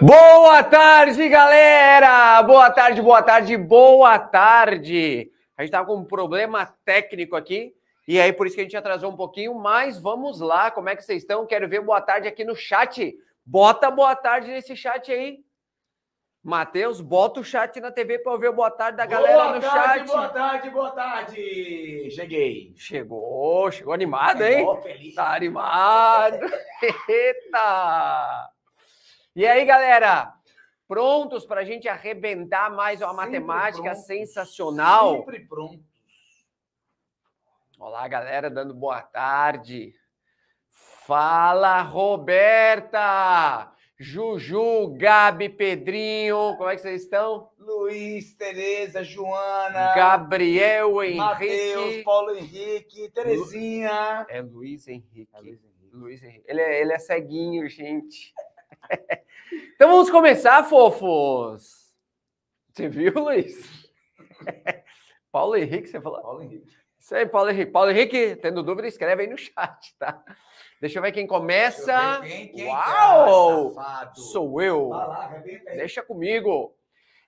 Boa tarde, galera! Boa tarde, boa tarde, boa tarde! A gente tava tá com um problema técnico aqui, e aí por isso que a gente atrasou um pouquinho, mas vamos lá, como é que vocês estão? Quero ver boa tarde aqui no chat. Bota boa tarde nesse chat aí. Matheus, bota o chat na TV para ouvir o boa tarde da galera boa no tarde, chat. Boa tarde, boa tarde. Cheguei. Chegou, chegou animado, hein? Chegou, feliz. Tá animado. Eita! E aí, galera? Prontos para a gente arrebentar mais uma Sempre matemática pronto. sensacional? Sempre prontos. Olá, galera, dando boa tarde. Fala, Roberta! Juju, Gabi, Pedrinho, como é que vocês estão? Luiz, Tereza, Joana, Gabriel, Henrique, Mateus, Paulo Henrique, Terezinha. Lu... É Luiz Henrique. É Luiz Henrique. Luiz Henrique. Ele, é, ele é ceguinho, gente. então vamos começar, fofos. Você viu, Luiz? Paulo Henrique, você falou? Paulo Henrique. Isso aí, Paulo Henrique. Paulo Henrique, tendo dúvida, escreve aí no chat, tá? Deixa eu ver quem começa. Ver quem, quem é, Uau! Sou eu. Lá, Deixa comigo.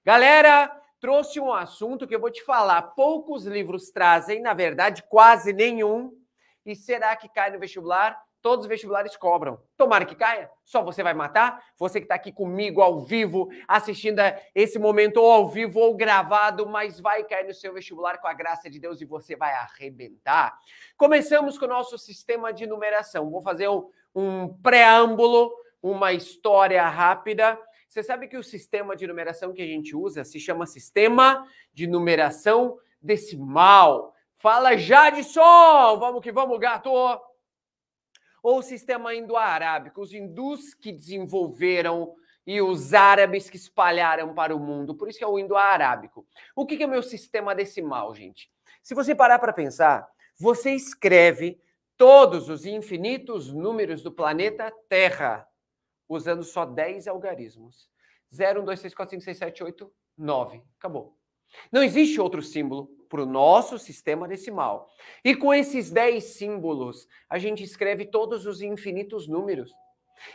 Galera, trouxe um assunto que eu vou te falar. Poucos livros trazem, na verdade, quase nenhum. E será que cai no vestibular? todos os vestibulares cobram. Tomara que caia, só você vai matar. Você que está aqui comigo ao vivo, assistindo a esse momento ou ao vivo ou gravado, mas vai cair no seu vestibular com a graça de Deus e você vai arrebentar. Começamos com o nosso sistema de numeração. Vou fazer um, um preâmbulo, uma história rápida. Você sabe que o sistema de numeração que a gente usa se chama sistema de numeração decimal. Fala, já de sol. Vamos que vamos, gato! ou o sistema indo-arábico, os hindus que desenvolveram e os árabes que espalharam para o mundo. Por isso que é o indo-arábico. O que é o meu sistema decimal, gente? Se você parar para pensar, você escreve todos os infinitos números do planeta Terra usando só 10 algarismos. 0, 1, 2, 3, 4, 5, 6, 7, 8, 9. Acabou. Não existe outro símbolo para o nosso sistema decimal. E com esses 10 símbolos, a gente escreve todos os infinitos números.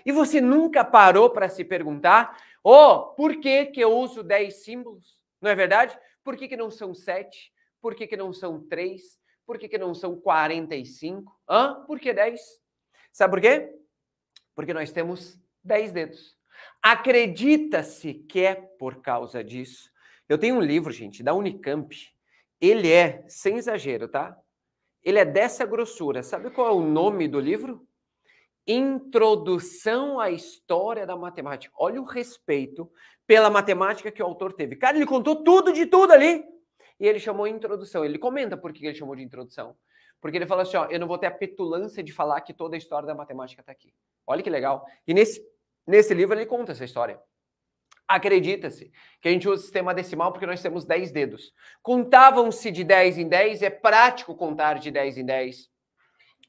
E você nunca parou para se perguntar: oh, por que, que eu uso 10 símbolos? Não é verdade? Por que, que não são 7? Por que, que não são 3? Por que, que não são 45? Hã? Por que 10? Sabe por quê? Porque nós temos 10 dedos. Acredita-se que é por causa disso eu tenho um livro, gente, da Unicamp. Ele é, sem exagero, tá? Ele é dessa grossura. Sabe qual é o nome do livro? Introdução à História da Matemática. Olha o respeito pela matemática que o autor teve. Cara, ele contou tudo de tudo ali. E ele chamou introdução. Ele comenta por que ele chamou de introdução. Porque ele fala assim: ó, eu não vou ter a petulância de falar que toda a história da matemática está aqui. Olha que legal. E nesse, nesse livro ele conta essa história. Acredita-se que a gente usa o sistema decimal porque nós temos 10 dedos. Contavam-se de 10 em 10, é prático contar de 10 em 10.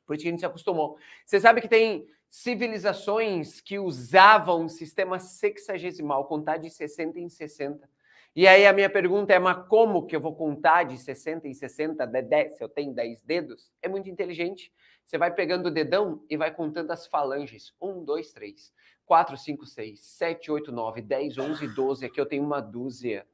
Por isso que a gente se acostumou. Você sabe que tem civilizações que usavam o sistema sexagesimal, contar de 60 em 60. E aí a minha pergunta é, mas como que eu vou contar de 60 em 60, de 10, se eu tenho 10 dedos? É muito inteligente. Você vai pegando o dedão e vai contando as falanges. Um, dois, três. 4, 5, 6, 7, 8, 9, 10, 11, 12. Aqui eu tenho uma dúzia.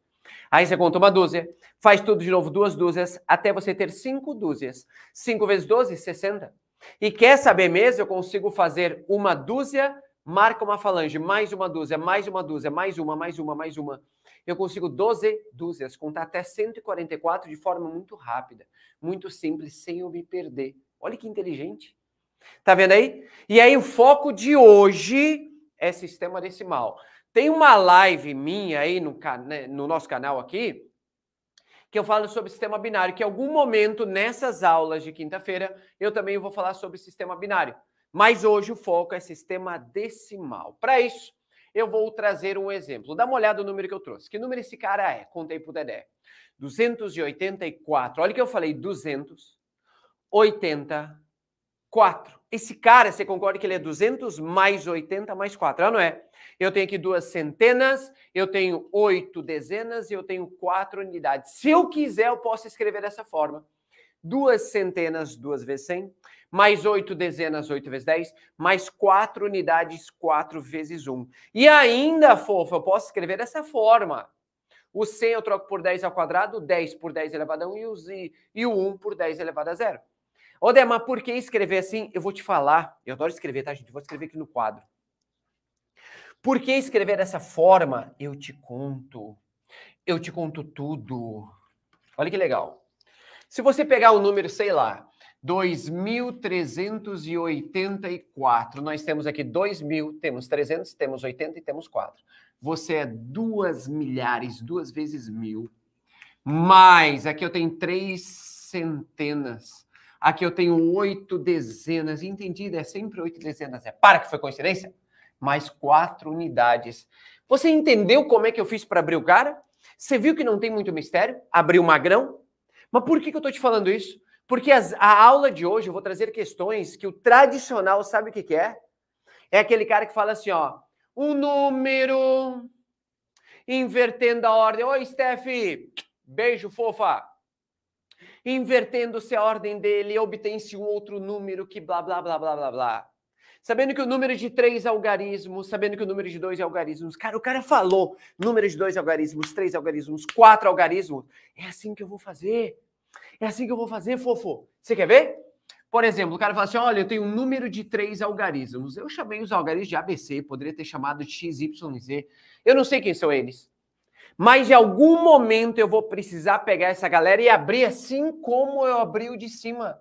Aí você conta uma dúzia, faz tudo de novo, duas dúzias, até você ter cinco dúzias. Cinco vezes 12, 60. E quer saber mesmo? Eu consigo fazer uma dúzia, marca uma falange, mais uma dúzia, mais uma dúzia, mais uma, mais uma, mais uma. Eu consigo 12 dúzias, contar até 144 de forma muito rápida, muito simples, sem eu me perder. Olha que inteligente. Tá vendo aí? E aí o foco de hoje é sistema decimal. Tem uma live minha aí no, né, no nosso canal aqui, que eu falo sobre sistema binário, que em algum momento nessas aulas de quinta-feira eu também vou falar sobre sistema binário. Mas hoje o foco é sistema decimal. Para isso, eu vou trazer um exemplo. Dá uma olhada no número que eu trouxe. Que número esse cara é? Contei pro Dedé. 284. Olha que eu falei 284. Esse cara, você concorda que ele é 200 mais 80 mais 4? Ah, não é. Eu tenho aqui duas centenas, eu tenho oito dezenas e eu tenho quatro unidades. Se eu quiser, eu posso escrever dessa forma. Duas centenas, duas vezes 100, mais oito dezenas, oito vezes 10, mais quatro unidades, quatro vezes um. E ainda, fofa, eu posso escrever dessa forma. O 100 eu troco por 10 ao quadrado, 10 por 10 elevado a 1 e, e o 1 por 10 elevado a 0. Ô, Demar, por que escrever assim? Eu vou te falar. Eu adoro escrever, tá, gente? Vou escrever aqui no quadro. Por que escrever dessa forma? Eu te conto. Eu te conto tudo. Olha que legal. Se você pegar o número, sei lá, 2384, nós temos aqui 2000, temos 300, temos 80 e temos 4. Você é duas milhares, duas vezes mil. Mais aqui eu tenho três centenas. Aqui eu tenho oito dezenas. Entendido, é sempre oito dezenas. É para que foi coincidência? Mais quatro unidades. Você entendeu como é que eu fiz para abrir o cara? Você viu que não tem muito mistério? Abriu magrão? Mas por que, que eu estou te falando isso? Porque as, a aula de hoje eu vou trazer questões que o tradicional sabe o que, que é? É aquele cara que fala assim, ó, o número invertendo a ordem. Oi, Steph! Beijo, fofa! invertendo-se a ordem dele, obtém-se um outro número que blá, blá, blá, blá, blá, blá. Sabendo que o número de três algarismos, sabendo que o número de dois algarismos. Cara, o cara falou número de dois algarismos, três algarismos, quatro algarismos. É assim que eu vou fazer. É assim que eu vou fazer, fofo. Você quer ver? Por exemplo, o cara fala assim: olha, eu tenho um número de três algarismos. Eu chamei os algarismos de ABC, poderia ter chamado de XYZ. Eu não sei quem são eles. Mas de algum momento eu vou precisar pegar essa galera e abrir assim como eu abri o de cima.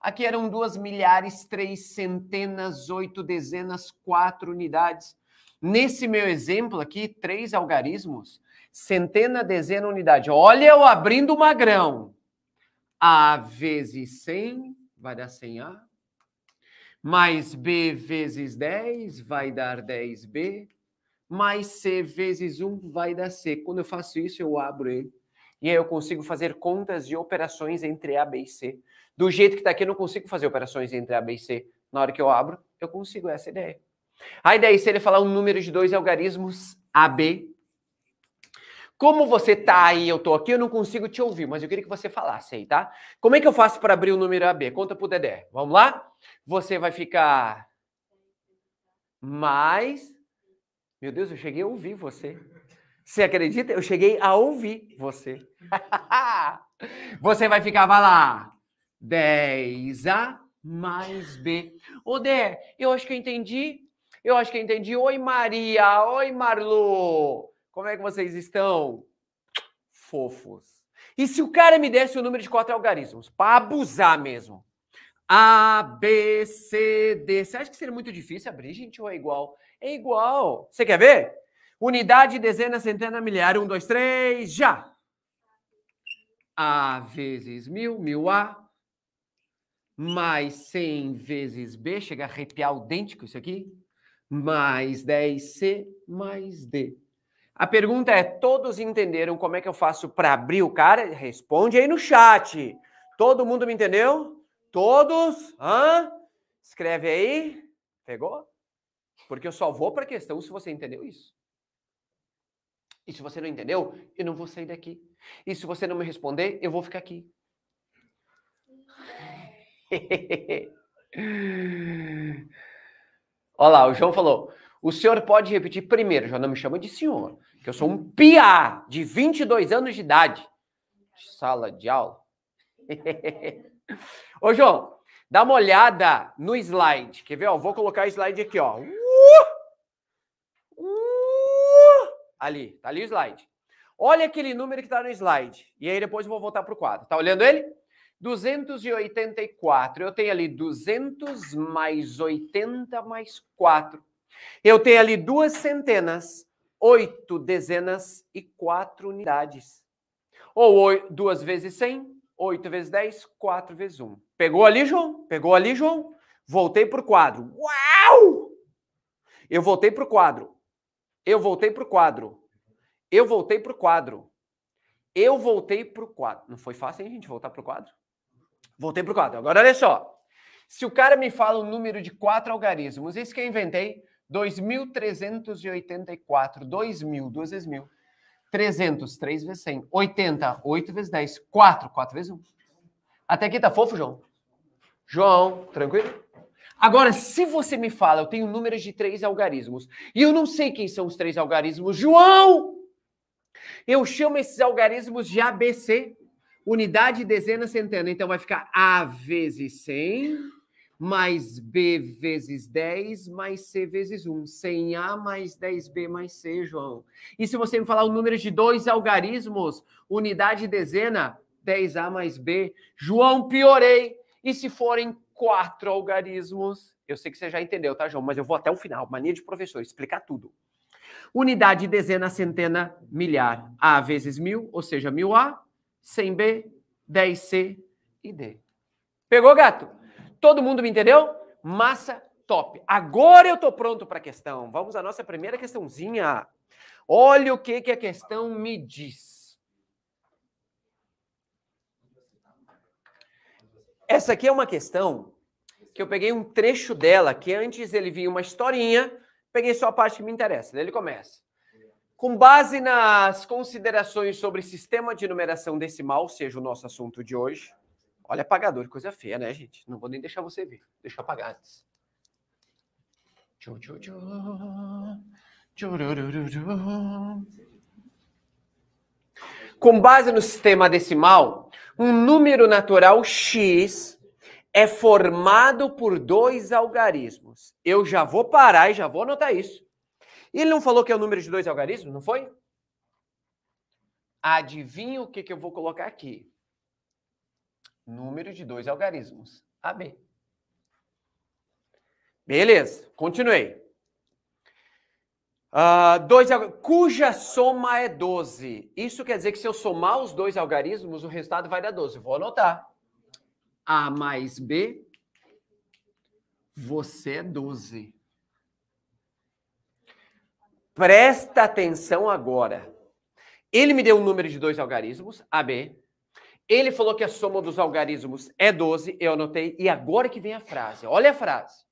Aqui eram duas milhares, três centenas, oito dezenas, quatro unidades. Nesse meu exemplo aqui, três algarismos, centena, dezena, unidade. Olha eu abrindo o magrão. A vezes 100 vai dar 100A. Mais B vezes 10 vai dar 10B mais C vezes 1 vai dar C. Quando eu faço isso, eu abro ele. E aí eu consigo fazer contas de operações entre A, B e C. Do jeito que está aqui, eu não consigo fazer operações entre A, B e C. Na hora que eu abro, eu consigo essa ideia. A ideia é se ele falar um número de dois algarismos AB, como você tá aí, eu tô aqui, eu não consigo te ouvir, mas eu queria que você falasse aí, tá? Como é que eu faço para abrir o número AB? Conta pro Dedé. Vamos lá? Você vai ficar mais meu Deus, eu cheguei a ouvir você. Você acredita? Eu cheguei a ouvir você. você vai ficar, vai lá. 10A mais B. Ô, Dé, eu acho que eu entendi. Eu acho que eu entendi. Oi, Maria. Oi, Marlô. Como é que vocês estão? Fofos. E se o cara me desse o número de quatro algarismos? Para abusar mesmo. A, B, C, D. Você acha que seria muito difícil abrir, gente? Ou é igual? é igual. Você quer ver? Unidade, dezena, centena, milhar. Um, dois, três, já! A vezes mil, mil A, mais 100 vezes B, chega a arrepiar o dente com isso aqui, mais 10C, mais D. A pergunta é: todos entenderam como é que eu faço para abrir o cara? Responde aí no chat. Todo mundo me entendeu? Todos? Hã? Escreve aí. Pegou? Porque eu só vou para a questão se você entendeu isso. E se você não entendeu, eu não vou sair daqui. E se você não me responder, eu vou ficar aqui. Olha lá, o João falou. O senhor pode repetir primeiro, já não me chama de senhor, que eu sou um piá de 22 anos de idade. Sala de aula. Ô, João, dá uma olhada no slide. Quer ver? Ó, vou colocar o slide aqui, ó. Ali, tá ali o slide. Olha aquele número que está no slide. E aí depois eu vou voltar para o quadro. Tá olhando ele? 284. Eu tenho ali 200 mais 80 mais 4. Eu tenho ali duas centenas, oito dezenas e quatro unidades. Ou duas vezes 100, 8 vezes 10, 4 vezes 1. Pegou ali, João? Pegou ali, João? Voltei para o quadro. Uau! Eu voltei para o quadro. Eu voltei para o quadro. Eu voltei para o quadro. Eu voltei para o quadro. Não foi fácil, hein, gente, voltar para o quadro? Voltei para o quadro. Agora, olha só. Se o cara me fala o número de quatro algarismos, isso que eu inventei, 2.384, 2.000, duas vezes 1.000, 300, 3 vezes 100, 80, 8 vezes 10, 4, 4 vezes 1. Até aqui tá fofo, João? João, tranquilo? Agora, se você me fala, eu tenho números de três algarismos e eu não sei quem são os três algarismos, João! Eu chamo esses algarismos de ABC, unidade, dezena, centena. Então vai ficar A vezes 100, mais B vezes 10, mais C vezes 1. 100A mais 10B mais C, João. E se você me falar o número de dois algarismos, unidade, dezena, 10A mais B, João, piorei. E se forem quatro algarismos. Eu sei que você já entendeu, tá, João? Mas eu vou até o final. Mania de professor, explicar tudo. Unidade, dezena, centena, milhar. A vezes mil, ou seja, mil A, 100 B, 10 C e D. Pegou, gato? Todo mundo me entendeu? Massa, top. Agora eu tô pronto para a questão. Vamos à nossa primeira questãozinha. Olha o que, que a questão me diz. Essa aqui é uma questão que eu peguei um trecho dela, que antes ele vinha uma historinha, peguei só a parte que me interessa. Daí ele começa. Com base nas considerações sobre sistema de numeração decimal, seja o nosso assunto de hoje. Olha, apagador, coisa feia, né, gente? Não vou nem deixar você ver. Deixa eu apagar antes. Tchau, tchau, tchau. Com base no sistema decimal, um número natural x é formado por dois algarismos. Eu já vou parar e já vou anotar isso. Ele não falou que é o número de dois algarismos, não foi? Adivinha o que, que eu vou colocar aqui? Número de dois algarismos. AB. Beleza, continuei. Uh, dois, cuja soma é 12. Isso quer dizer que se eu somar os dois algarismos, o resultado vai dar 12. Vou anotar. A mais B, você é 12. Presta atenção agora. Ele me deu o um número de dois algarismos, AB. Ele falou que a soma dos algarismos é 12, eu anotei. E agora que vem a frase. Olha a frase.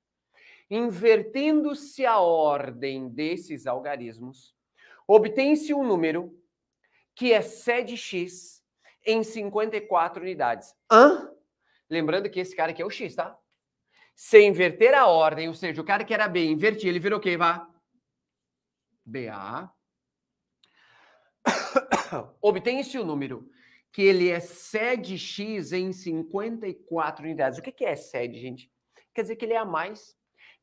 Invertendo-se a ordem desses algarismos, obtém-se um número que excede é x em 54 unidades. Hã? Lembrando que esse cara aqui é o x, tá? Se inverter a ordem, ou seja, o cara que era B invertir, ele virou o quê, Vá? BA. Obtém-se o um número que ele excede é x em 54 unidades. O que é excede, gente? Quer dizer que ele é a mais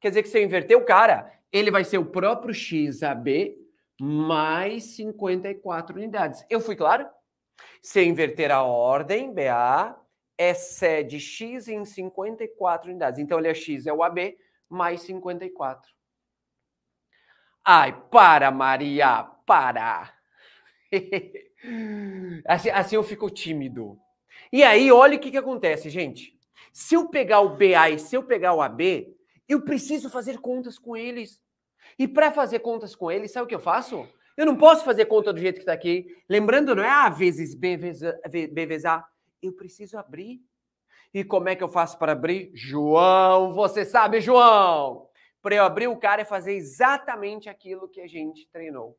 Quer dizer que se eu inverter o cara, ele vai ser o próprio XAB mais 54 unidades. Eu fui claro? Se eu inverter a ordem, BA é sede X em 54 unidades. Então, ele é X, é o AB, mais 54. Ai, para, Maria, para! assim, assim eu fico tímido. E aí, olha o que, que acontece, gente. Se eu pegar o BA e se eu pegar o AB, eu preciso fazer contas com eles. E para fazer contas com eles, sabe o que eu faço? Eu não posso fazer conta do jeito que está aqui. Lembrando, não é A vezes B vezes A. Eu preciso abrir. E como é que eu faço para abrir? João, você sabe, João! Para eu abrir o cara é fazer exatamente aquilo que a gente treinou.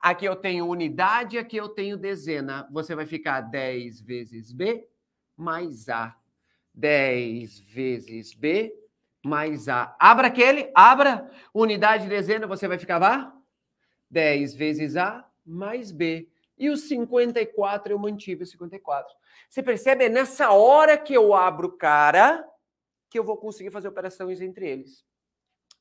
Aqui eu tenho unidade, aqui eu tenho dezena. Você vai ficar 10 vezes B mais A. 10 vezes B mais A. Abra aquele, abra, unidade de dezena, você vai ficar lá? 10 vezes A mais B. E o 54, eu mantive o 54. Você percebe? É nessa hora que eu abro o cara que eu vou conseguir fazer operações entre eles.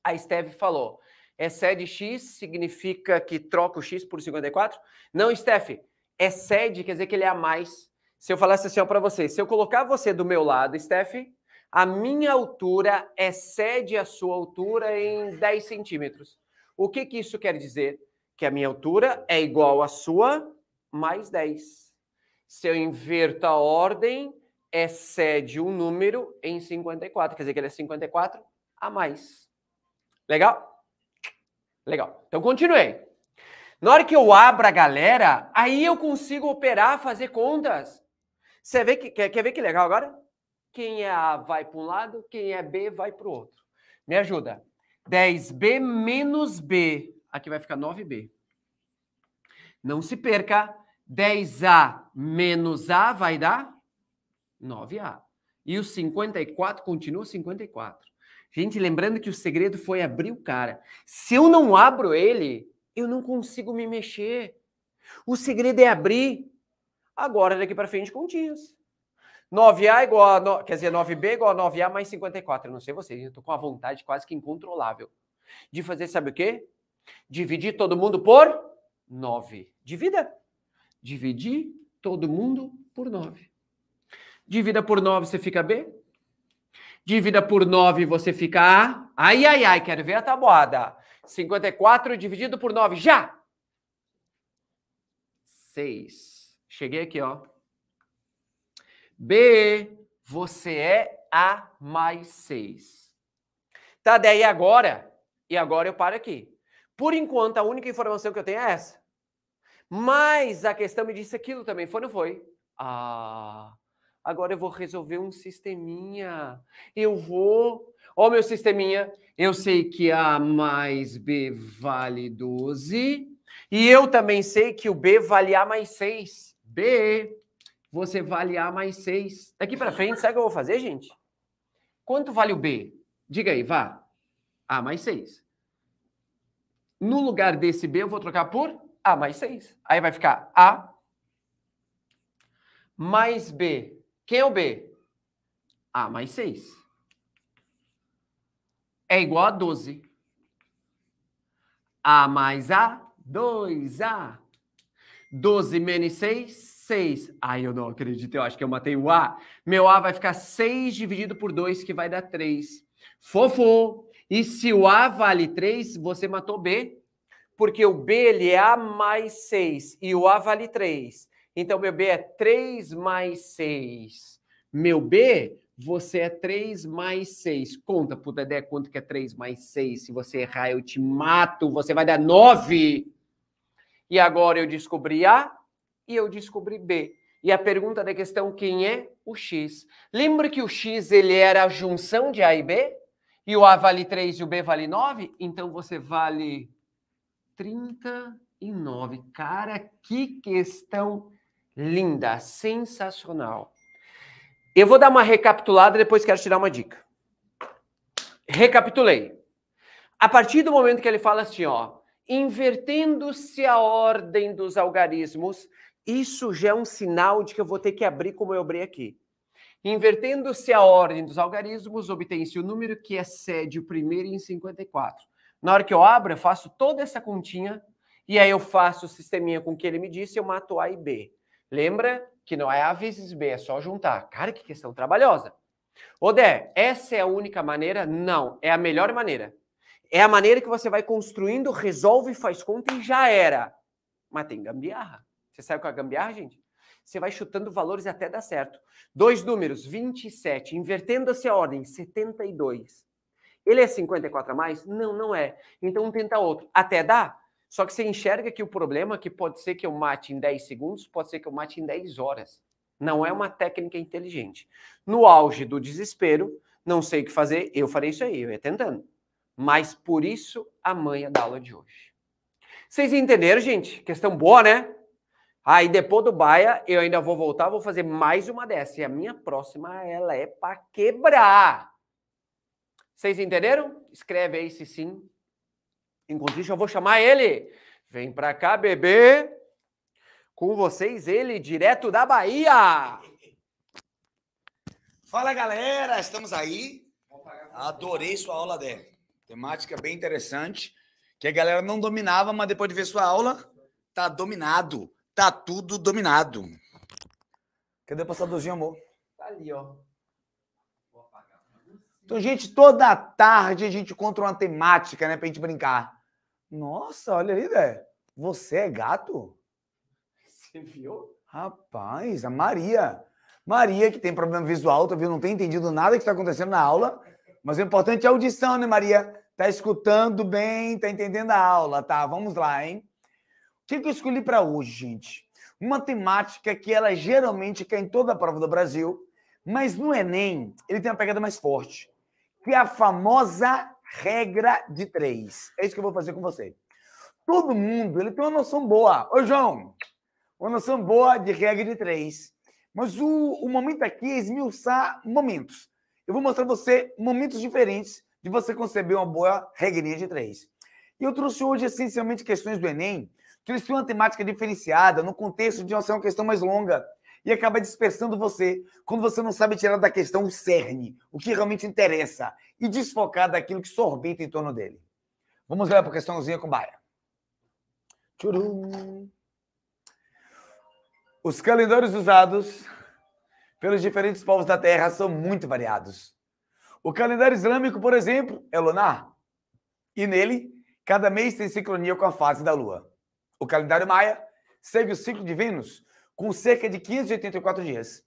A Steve falou, excede é X significa que troca o X por 54? Não, Steph, excede é quer dizer que ele é a mais. Se eu falasse assim para você, se eu colocar você do meu lado, Steph, a minha altura excede é, a sua altura em 10 centímetros. O que, que isso quer dizer? Que a minha altura é igual à sua mais 10. Se eu inverto a ordem, excede é, um número em 54. Quer dizer que ele é 54 a mais. Legal? Legal. Então, continuei. Na hora que eu abro a galera, aí eu consigo operar, fazer contas. Você vê que, quer, quer ver que legal agora? Quem é A vai para um lado, quem é B vai para o outro. Me ajuda. 10B menos B. Aqui vai ficar 9B. Não se perca. 10A menos A vai dar 9A. E o 54 continua 54. Gente, lembrando que o segredo foi abrir o cara. Se eu não abro ele, eu não consigo me mexer. O segredo é abrir. Agora, daqui para frente, continhos. 9A igual a. No... Quer dizer, 9B igual a 9A mais 54. Eu não sei vocês, eu estou com uma vontade quase que incontrolável de fazer, sabe o quê? Dividir todo mundo por 9. Divida. Dividir todo mundo por 9. Divida por 9, você fica B. Divida por 9, você fica A. Ai, ai, ai, quero ver a tabuada. 54 dividido por 9, já! 6. Cheguei aqui, ó. B, você é A mais 6. Tá, daí agora, e agora eu paro aqui. Por enquanto, a única informação que eu tenho é essa. Mas a questão me disse aquilo também, foi ou não foi? Ah, agora eu vou resolver um sisteminha. Eu vou. Ó, oh, meu sisteminha, eu sei que A mais B vale 12. E eu também sei que o B vale A mais 6. B, você vale A mais 6. Daqui para frente, sabe o que eu vou fazer, gente? Quanto vale o B? Diga aí, vá. A mais 6. No lugar desse B, eu vou trocar por A mais 6. Aí vai ficar A mais B. Quem é o B? A mais 6 é igual a 12. A mais A, 2A. 12 menos 6, 6. Ai, eu não acredito, eu acho que eu matei o A. Meu A vai ficar 6 dividido por 2, que vai dar 3. Fofo! E se o A vale 3, você matou B, porque o B ele é A mais 6 e o A vale 3. Então, meu B é 3 mais 6. Meu B, você é 3 mais 6. Conta pro Dedé quanto que é 3 mais 6. Se você errar, eu te mato. Você vai dar 9. E agora eu descobri A e eu descobri B. E a pergunta da questão, quem é o X? Lembra que o X ele era a junção de A e B? E o A vale 3 e o B vale 9? Então você vale 39. Cara, que questão linda, sensacional. Eu vou dar uma recapitulada, depois quero te dar uma dica. Recapitulei. A partir do momento que ele fala assim, ó, invertendo-se a ordem dos algarismos, isso já é um sinal de que eu vou ter que abrir como eu abri aqui. Invertendo-se a ordem dos algarismos, obtém-se o número que excede o primeiro em 54. Na hora que eu abro, eu faço toda essa continha e aí eu faço o sisteminha com que ele me disse, eu mato A e B. Lembra que não é A vezes B, é só juntar. Cara, que questão trabalhosa. Odé, essa é a única maneira? Não, é a melhor maneira. É a maneira que você vai construindo, resolve, faz conta e já era. Mas tem gambiarra. Você sabe com é a gambiarra, gente? Você vai chutando valores até dar certo. Dois números, 27, invertendo-se a ordem, 72. Ele é 54 a mais? Não, não é. Então um tenta outro. Até dá. Só que você enxerga que o problema é que pode ser que eu mate em 10 segundos, pode ser que eu mate em 10 horas. Não é uma técnica inteligente. No auge do desespero, não sei o que fazer, eu farei isso aí, eu ia tentando. Mas por isso a manha da aula de hoje. Vocês entenderam, gente? Questão boa, né? Aí depois do Baia, eu ainda vou voltar, vou fazer mais uma dessa. E a minha próxima, ela é para quebrar. Vocês entenderam? Escreve aí se sim. Enquanto isso, eu vou chamar ele. Vem para cá, bebê. Com vocês, ele, direto da Bahia. Fala, galera. Estamos aí. Adorei sua aula, Dé. Temática bem interessante. Que a galera não dominava, mas depois de ver sua aula, tá dominado. Tá tudo dominado. Cadê o passadorzinho, amor? Tá ali, ó. Então, gente, toda tarde a gente encontra uma temática, né, pra gente brincar. Nossa, olha ali, velho. Você é gato? Você viu? Rapaz, a Maria. Maria, que tem problema visual, talvez tá não tenha entendido nada que está acontecendo na aula, mas o importante é a audição, né, Maria? Tá escutando bem, tá entendendo a aula, tá? Vamos lá, hein? O que, que eu escolhi para hoje, gente? Uma temática que ela geralmente cai em toda a prova do Brasil, mas no Enem ele tem uma pegada mais forte, que é a famosa regra de três. É isso que eu vou fazer com você. Todo mundo ele tem uma noção boa. Ô, João, uma noção boa de regra de três. Mas o, o momento aqui é esmiuçar momentos. Eu vou mostrar você momentos diferentes de você conceber uma boa regrinha de três. E eu trouxe hoje essencialmente questões do Enem Criciúma uma temática diferenciada, no contexto de uma questão mais longa, e acaba dispersando você quando você não sabe tirar da questão o cerne, o que realmente interessa, e desfocar daquilo que sorbita em torno dele. Vamos olhar para a questãozinha com Baia. Tchurum. Os calendários usados pelos diferentes povos da Terra são muito variados. O calendário islâmico, por exemplo, é lunar. E nele, cada mês tem sincronia com a fase da Lua. O calendário maia segue o ciclo de Vênus com cerca de 584 dias.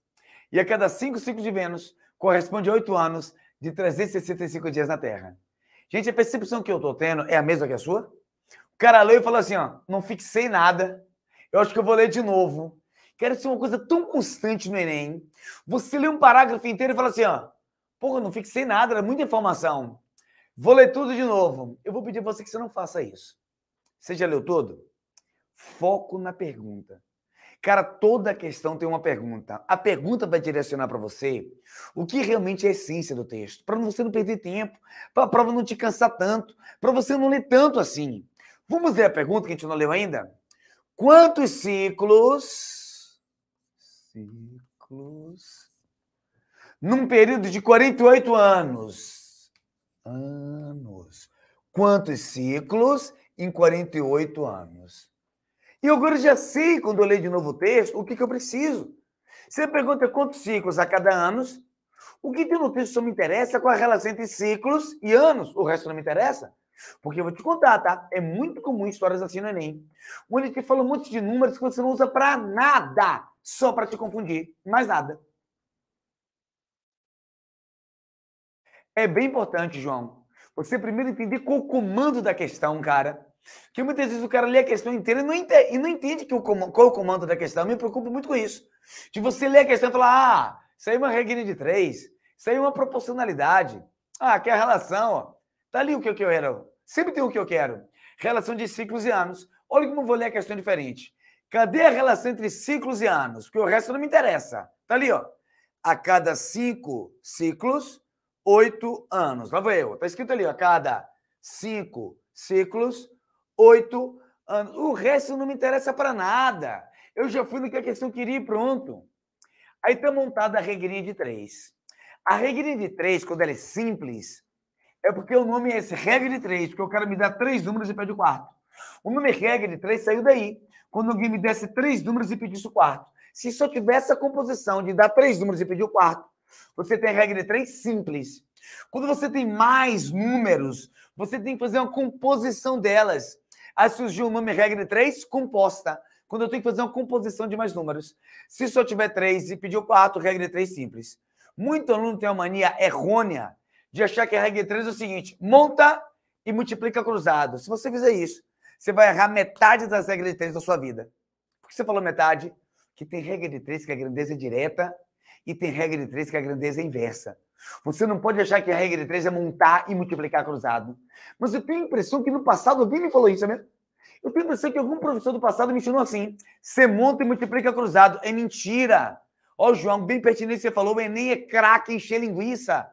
E a cada cinco ciclos de Vênus corresponde a oito anos de 365 dias na Terra. Gente, a percepção que eu tô tendo é a mesma que a sua? O cara leu e falou assim: ó, não fixei nada, eu acho que eu vou ler de novo. Quero ser uma coisa tão constante no Enem. Você lê um parágrafo inteiro e fala assim: ó, porra, não fixei nada, era muita informação. Vou ler tudo de novo. Eu vou pedir a você que você não faça isso. Você já leu todo? Foco na pergunta. Cara, toda questão tem uma pergunta. A pergunta vai direcionar para você o que realmente é a essência do texto, para você não perder tempo, para a prova não te cansar tanto, para você não ler tanto assim. Vamos ler a pergunta que a gente não leu ainda? Quantos ciclos ciclos num período de 48 anos? Anos. Quantos ciclos em 48 anos? E agora já sei, quando eu leio de novo o texto, o que, que eu preciso. Você pergunta quantos ciclos a cada ano. O que tem no texto só me interessa com a relação entre ciclos e anos. O resto não me interessa. Porque eu vou te contar, tá? É muito comum histórias assim no Enem. Onde te fala um monte de números que você não usa para nada. Só para te confundir. Mais nada. É bem importante, João, você primeiro entender qual o comando da questão, cara. Que muitas vezes o cara lê a questão inteira e não entende, e não entende que o, qual o comando da questão. Eu me preocupo muito com isso. De você ler a questão e falar, ah, isso aí é uma regra de três, isso aí é uma proporcionalidade. Ah, que é a relação, ó. Tá ali o que eu quero. Sempre tem o que eu quero. Relação de ciclos e anos. Olha como eu vou ler a questão diferente. Cadê a relação entre ciclos e anos? Porque o resto não me interessa. Tá ali, ó. A cada cinco ciclos, oito anos. Lá vou eu. Tá escrito ali, ó. A cada cinco ciclos, oito anos. O resto não me interessa para nada. Eu já fui no que a questão queria e pronto. Aí está montada a regrinha de três. A regrinha de três, quando ela é simples, é porque o nome é esse, regra de três, porque eu quero me dar três números e pede o quarto. O nome é regra de três saiu daí. Quando alguém me desse três números e pedisse o quarto. Se só tivesse a composição de dar três números e pedir o quarto, você tem a regra de três simples. Quando você tem mais números, você tem que fazer uma composição delas. Aí surgiu o nome regra de três, composta. Quando eu tenho que fazer uma composição de mais números. Se só tiver três e pedir quatro, regra de três simples. Muito aluno tem uma mania errônea de achar que a regra de três é o seguinte: monta e multiplica cruzado. Se você fizer isso, você vai errar metade das regras de três da sua vida. Por que você falou metade? Que tem regra de três que a grandeza é direta e tem regra de três que a grandeza é inversa. Você não pode achar que a regra de três é montar e multiplicar cruzado. Mas eu tenho a impressão que no passado alguém me falou isso mesmo. Eu tenho a impressão que algum professor do passado me ensinou assim: você monta e multiplica cruzado. É mentira. Ó, João, bem pertinente você falou, o Enem é craque encher linguiça.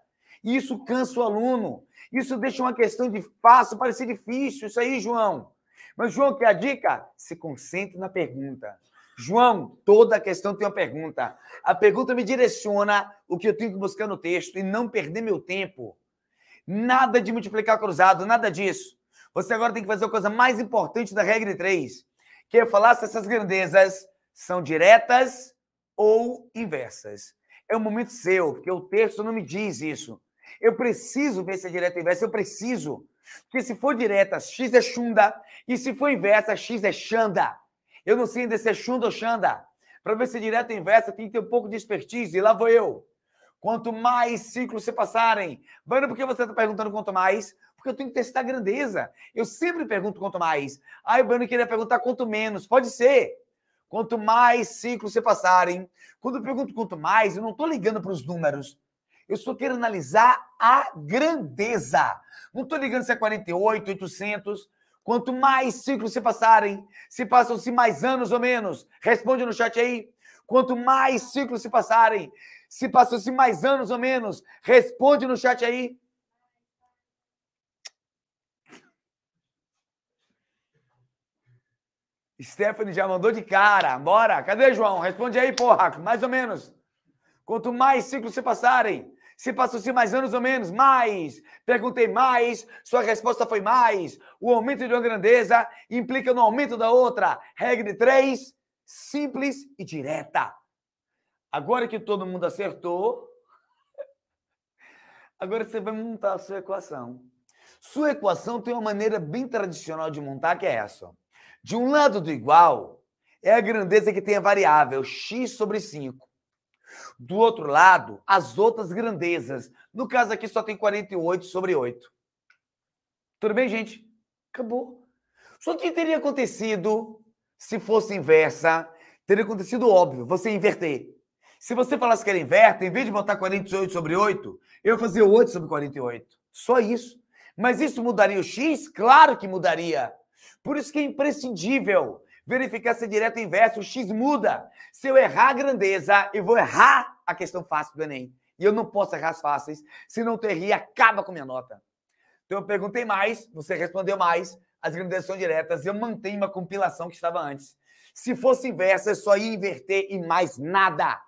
Isso cansa o aluno. Isso deixa uma questão de fácil parecer difícil. Isso aí, João. Mas, João, que a dica? Se concentre na pergunta. João, toda questão tem uma pergunta. A pergunta me direciona o que eu tenho que buscar no texto e não perder meu tempo. Nada de multiplicar cruzado, nada disso. Você agora tem que fazer a coisa mais importante da regra 3, que é falar se essas grandezas são diretas ou inversas. É um momento seu, porque o texto não me diz isso. Eu preciso ver se é direta ou inversa, eu preciso. Porque se for direta, X é chunda, e se for inversa, X é xanda. Eu não sei ainda se é Xunda ou Xanda. Para ver se é direto ou inversa, tem que ter um pouco de expertise. E lá vou eu. Quanto mais ciclos se passarem. Bueno, por que você está perguntando quanto mais? Porque eu tenho que testar a grandeza. Eu sempre pergunto quanto mais. Ah, o Bueno queria perguntar quanto menos. Pode ser. Quanto mais ciclos se passarem. Quando eu pergunto quanto mais, eu não estou ligando para os números. Eu só quero analisar a grandeza. Não estou ligando se é 48, 800. Quanto mais ciclos se passarem, se passam-se mais anos ou menos, responde no chat aí. Quanto mais ciclos se passarem, se passam-se mais anos ou menos, responde no chat aí. Stephanie já mandou de cara. Bora. Cadê, João? Responde aí, porra. Mais ou menos. Quanto mais ciclos se passarem, se passou-se assim mais anos ou menos? Mais. Perguntei mais, sua resposta foi mais. O aumento de uma grandeza implica no aumento da outra. Regra de três, simples e direta. Agora que todo mundo acertou, agora você vai montar a sua equação. Sua equação tem uma maneira bem tradicional de montar, que é essa. De um lado do igual, é a grandeza que tem a variável x sobre 5. Do outro lado, as outras grandezas. No caso aqui, só tem 48 sobre 8. Tudo bem, gente? Acabou. Só que teria acontecido se fosse inversa? Teria acontecido óbvio, você inverter. Se você falasse que era inverta, em vez de botar 48 sobre 8, eu fazia 8 sobre 48. Só isso. Mas isso mudaria o x? Claro que mudaria. Por isso que é imprescindível Verificar-se direto inversa o X muda. Se eu errar a grandeza, eu vou errar a questão fácil do Enem. E eu não posso errar as fáceis. Se não tu errar acaba com minha nota. Então eu perguntei mais, você respondeu mais. As grandezas são diretas. Eu mantenho uma compilação que estava antes. Se fosse inversa, eu só ia inverter e mais nada.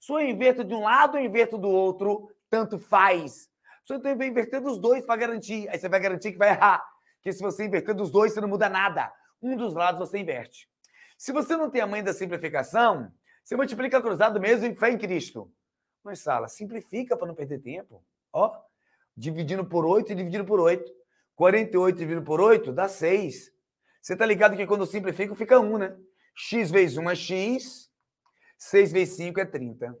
Se eu inverto de um lado ou inverto do outro, tanto faz. Você tem que inverter dos dois para garantir. Aí você vai garantir que vai errar. Porque se você inverter dos dois, você não muda nada um dos lados você inverte. Se você não tem a mãe da simplificação, você multiplica cruzado mesmo em fé em Cristo. Mas, Sala, simplifica para não perder tempo. Ó, dividindo por 8 e dividindo por 8. 48 dividido por 8 dá 6. Você está ligado que quando simplifico, fica 1, né? x vezes 1 é x, 6 vezes 5 é 30.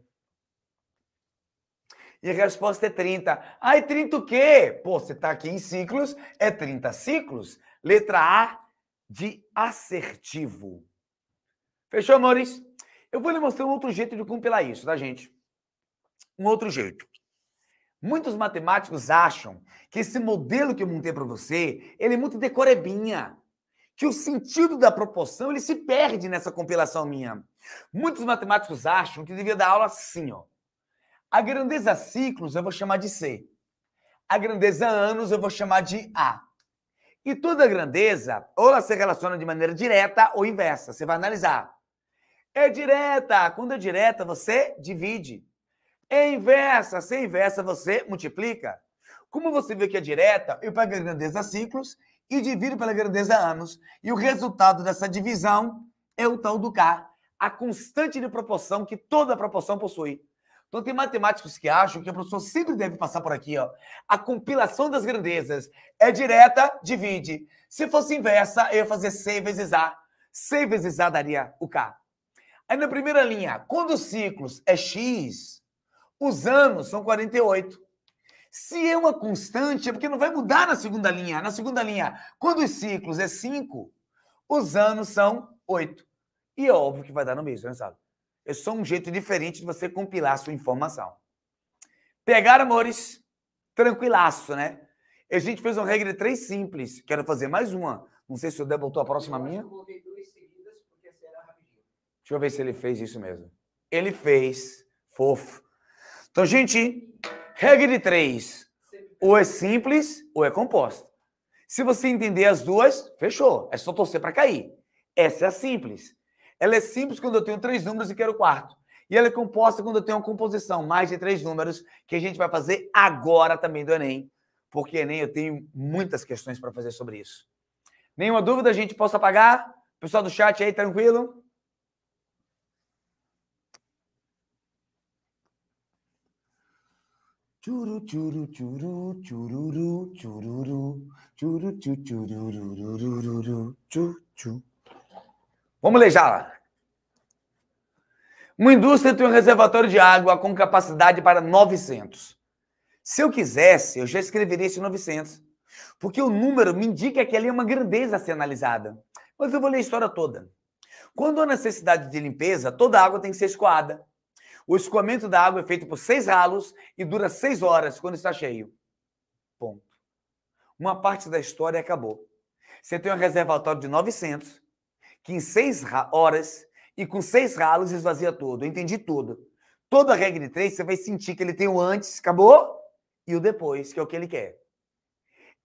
E a resposta é 30. Ai, ah, é 30 o quê? Pô, você está aqui em ciclos, é 30 ciclos. Letra A, de assertivo. Fechou, amores? Eu vou lhe mostrar um outro jeito de compilar isso, tá, gente? Um outro jeito. Muitos matemáticos acham que esse modelo que eu montei para você, ele é muito decorebinha, é que o sentido da proporção ele se perde nessa compilação minha. Muitos matemáticos acham que devia dar aula assim, ó. A grandeza ciclos eu vou chamar de C. A grandeza anos eu vou chamar de A. E toda é grandeza, ou ela se relaciona de maneira direta ou inversa. Você vai analisar. É direta. Quando é direta, você divide. É inversa. Se é inversa, você multiplica. Como você vê que é direta, eu pego a grandeza ciclos e divido pela grandeza anos. E o resultado dessa divisão é o tal do K, a constante de proporção que toda proporção possui. Então, tem matemáticos que acham que o professor sempre deve passar por aqui, ó. A compilação das grandezas é direta, divide. Se fosse inversa, eu ia fazer 100 vezes A. 100 vezes A daria o K. Aí na primeira linha, quando os ciclos é X, os anos são 48. Se é uma constante, é porque não vai mudar na segunda linha. Na segunda linha, quando os ciclos é 5, os anos são 8. E é óbvio que vai dar no mesmo, né, sabe? É só um jeito diferente de você compilar a sua informação. Pegar amores, tranquilaço, né? A gente fez uma regra de três simples. Quero fazer mais uma. Não sei se o Dé botou a próxima minha. Eu duas seguidas porque essa era rapidinho. Deixa eu ver se ele fez isso mesmo. Ele fez. Fofo. Então, gente, regra de três. Ou é simples ou é composta. Se você entender as duas, fechou. É só torcer para cair. Essa é a simples. Ela é simples quando eu tenho três números e quero o quarto. E ela é composta quando eu tenho uma composição, mais de três números, que a gente vai fazer agora também do Enem, porque Enem eu tenho muitas questões para fazer sobre isso. Nenhuma dúvida, a gente possa apagar? Pessoal do chat aí, tranquilo? Churu, churu, churu, chururu, chururu, churu, churu, churu, churu, churu, churu, churu. Vamos ler já lá. Uma indústria tem um reservatório de água com capacidade para 900. Se eu quisesse, eu já escreveria esse 900. Porque o número me indica que ali é uma grandeza a ser analisada. Mas eu vou ler a história toda. Quando há necessidade de limpeza, toda a água tem que ser escoada. O escoamento da água é feito por seis ralos e dura seis horas quando está cheio. Ponto. Uma parte da história acabou. Você tem um reservatório de 900 que em seis horas e com seis ralos esvazia todo. Eu entendi tudo. Toda a regra de três, você vai sentir que ele tem o antes, acabou, e o depois, que é o que ele quer.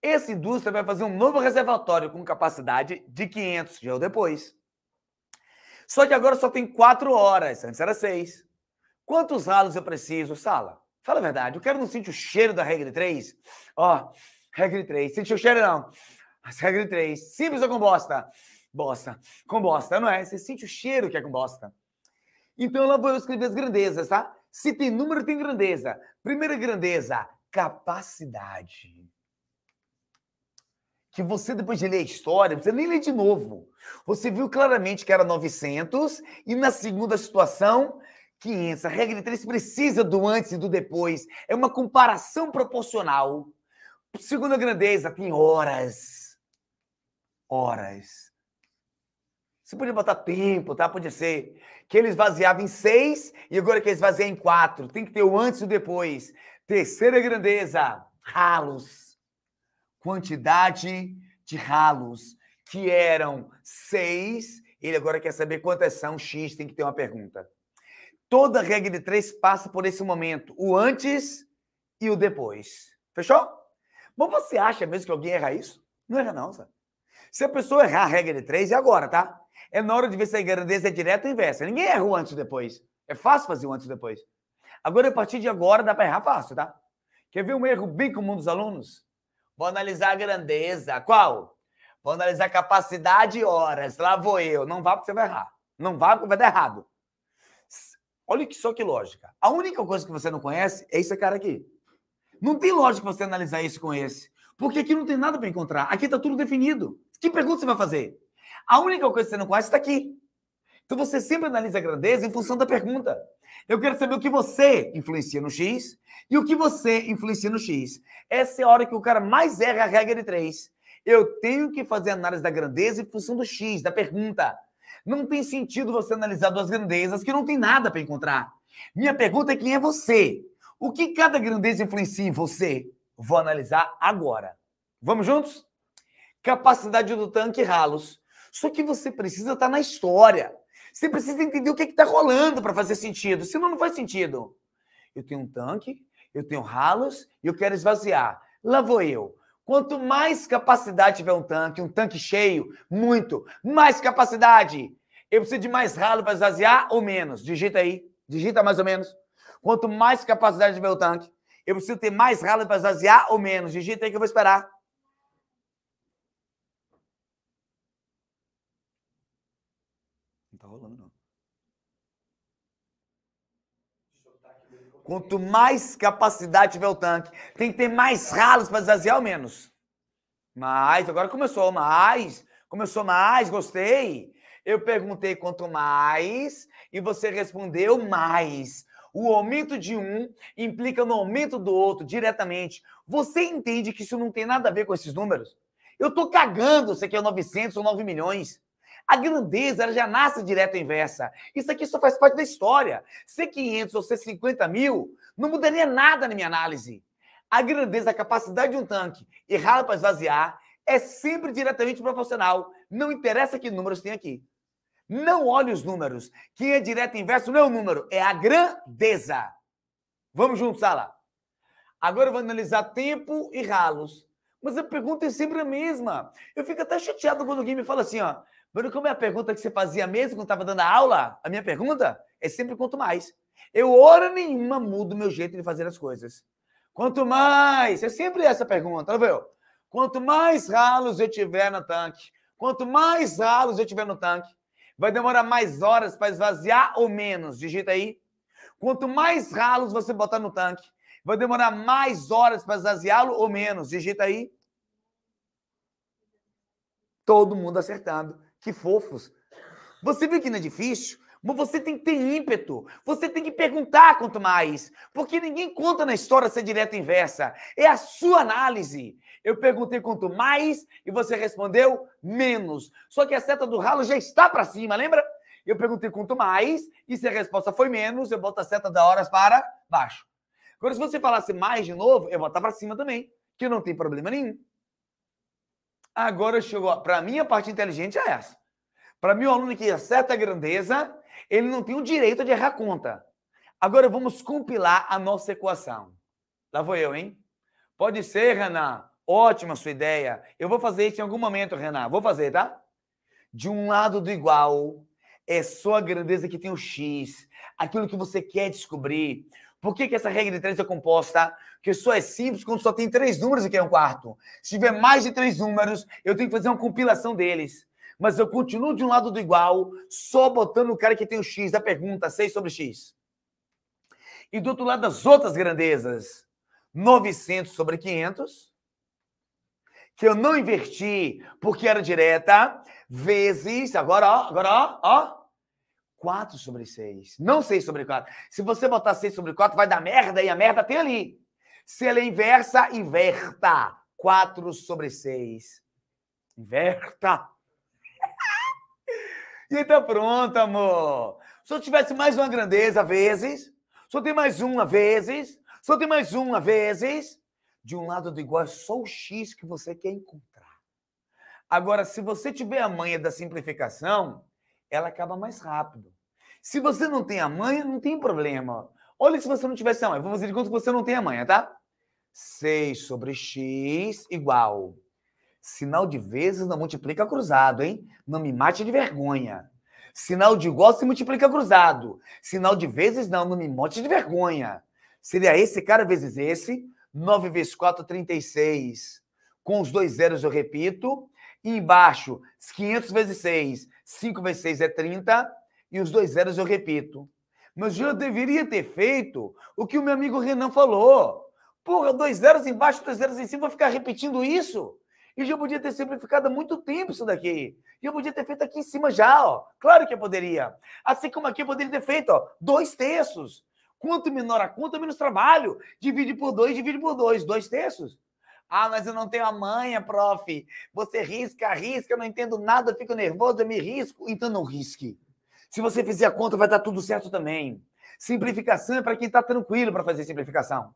Essa indústria vai fazer um novo reservatório com capacidade de 500, já é o depois. Só que agora só tem quatro horas, antes era seis. Quantos ralos eu preciso, Sala? Fala a verdade, eu quero não sentir o cheiro da regra de três. Ó, regra de três, sentir o cheiro não. As regra de três, simples ou com bosta? bosta. Com bosta, não é? Você sente o cheiro que é com bosta. Então lá vou eu escrever as grandezas, tá? Se tem número, tem grandeza. Primeira grandeza, capacidade. Que você, depois de ler a história, você nem lê de novo. Você viu claramente que era 900 e na segunda situação, 500. A regra de três precisa do antes e do depois. É uma comparação proporcional. Segunda grandeza, tem horas. Horas. Você podia botar tempo, tá? Podia ser. Que ele esvaziava em seis e agora que esvaziar em quatro. Tem que ter o antes e o depois. Terceira grandeza, ralos. Quantidade de ralos, que eram seis. Ele agora quer saber quantas são, X, tem que ter uma pergunta. Toda regra de três passa por esse momento, o antes e o depois. Fechou? Mas você acha mesmo que alguém erra isso? Não erra não, sabe? Se a pessoa errar a regra de três, é agora, tá? É na hora de ver se a grandeza é direta ou inversa. Ninguém erra o antes e depois. É fácil fazer o antes e depois. Agora, a partir de agora, dá para errar fácil, tá? Quer ver um erro bem comum dos alunos? Vou analisar a grandeza. Qual? Vou analisar a capacidade e horas. Lá vou eu. Não vá porque você vai errar. Não vá porque vai dar errado. Olha que só que lógica. A única coisa que você não conhece é esse cara aqui. Não tem lógica você analisar isso com esse. Porque aqui não tem nada para encontrar. Aqui está tudo definido. Que pergunta você vai fazer? A única coisa que você não conhece está aqui. Então você sempre analisa a grandeza em função da pergunta. Eu quero saber o que você influencia no X e o que você influencia no X. Essa é a hora que o cara mais erra a regra de três. Eu tenho que fazer análise da grandeza em função do X, da pergunta. Não tem sentido você analisar duas grandezas que não tem nada para encontrar. Minha pergunta é quem é você? O que cada grandeza influencia em você? Vou analisar agora. Vamos juntos? Capacidade do tanque ralos. Só que você precisa estar tá na história. Você precisa entender o que é está rolando para fazer sentido. Senão não faz sentido. Eu tenho um tanque, eu tenho ralos e eu quero esvaziar. Lá vou eu. Quanto mais capacidade tiver um tanque, um tanque cheio, muito, mais capacidade. Eu preciso de mais ralo para esvaziar ou menos? Digita aí. Digita mais ou menos. Quanto mais capacidade tiver o tanque, eu preciso ter mais ralo para esvaziar ou menos? Digita aí que eu vou esperar. Quanto mais capacidade tiver o tanque, tem que ter mais ralos para esvaziar ou menos. Mas, agora começou, mais, começou mais, gostei. Eu perguntei quanto mais e você respondeu mais. O aumento de um implica no aumento do outro diretamente. Você entende que isso não tem nada a ver com esses números? Eu tô cagando se aqui é 900 ou 9 milhões. A grandeza ela já nasce direta inversa. Isso aqui só faz parte da história. Ser 500 ou ser 50 mil não mudaria nada na minha análise. A grandeza, a capacidade de um tanque errado para esvaziar é sempre diretamente proporcional. Não interessa que números tem aqui. Não olhe os números. Quem é direto inverso não é o número, é a grandeza. Vamos juntos, Sala. Agora eu vou analisar tempo e ralos. Mas a pergunta é sempre a mesma. Eu fico até chateado quando alguém me fala assim, ó. Bruno, como é a pergunta que você fazia mesmo quando estava dando a aula? A minha pergunta é sempre quanto mais. Eu, hora nenhuma, mudo meu jeito de fazer as coisas. Quanto mais, é sempre essa pergunta, viu? Quanto mais ralos eu tiver no tanque, quanto mais ralos eu tiver no tanque, vai demorar mais horas para esvaziar ou menos? Digita aí. Quanto mais ralos você botar no tanque, vai demorar mais horas para esvaziá-lo ou menos? Digita aí. Todo mundo acertando. Que fofos. Você viu que não é difícil? Mas você tem que ter ímpeto. Você tem que perguntar quanto mais. Porque ninguém conta na história ser direta e inversa. É a sua análise. Eu perguntei quanto mais e você respondeu menos. Só que a seta do ralo já está para cima, lembra? Eu perguntei quanto mais e se a resposta foi menos, eu boto a seta da horas para baixo. Agora, se você falasse mais de novo, eu botar para cima também, que não tem problema nenhum. Agora chegou. Para mim, a parte inteligente é essa. Para mim, o aluno que acerta a grandeza, ele não tem o direito de errar a conta. Agora vamos compilar a nossa equação. Lá vou eu, hein? Pode ser, Renan. Ótima sua ideia. Eu vou fazer isso em algum momento, Renan. Vou fazer, tá? De um lado do igual, é só a grandeza que tem o X, aquilo que você quer descobrir. Por que, que essa regra de três é composta? Porque só é simples quando só tem três números e quer um quarto. Se tiver mais de três números, eu tenho que fazer uma compilação deles. Mas eu continuo de um lado do igual, só botando o cara que tem o x da pergunta, 6 sobre x. E do outro lado das outras grandezas, 900 sobre 500, que eu não inverti porque era direta, vezes, agora ó, agora ó, ó, 4 sobre 6. Não 6 sobre 4. Se você botar 6 sobre 4, vai dar merda e a merda tem ali. Se ela é inversa, inverta. 4 sobre 6. Inverta. e tá pronto, amor. Se eu tivesse mais uma grandeza, vezes. Se eu tenho mais uma, vezes. Se eu tenho mais uma, vezes. De um lado do igual é só o X que você quer encontrar. Agora, se você tiver a manha da simplificação, ela acaba mais rápido. Se você não tem a manha, não tem problema. Olha se você não tivesse a manha. Vou fazer de conta que você não tem a manha, tá? 6 sobre x igual. Sinal de vezes não multiplica cruzado, hein? Não me mate de vergonha. Sinal de igual se multiplica cruzado. Sinal de vezes não, não me mate de vergonha. Seria esse cara vezes esse. 9 vezes 4, 36. Com os dois zeros, eu repito. E embaixo, 500 vezes 6, 5 vezes 6 é 30, e os dois zeros eu repito. Mas eu deveria ter feito o que o meu amigo Renan falou. Porra, dois zeros embaixo, dois zeros em cima, vou ficar repetindo isso? E já podia ter simplificado há muito tempo isso daqui. E eu podia ter feito aqui em cima já, ó. Claro que eu poderia. Assim como aqui eu poderia ter feito, ó, dois terços. Quanto menor a conta, menos trabalho. Divide por dois, divide por dois, dois terços. Ah, mas eu não tenho a manha, prof. Você risca, risca, eu não entendo nada, eu fico nervoso, eu me risco. Então não risque. Se você fizer a conta, vai dar tudo certo também. Simplificação é para quem está tranquilo para fazer simplificação.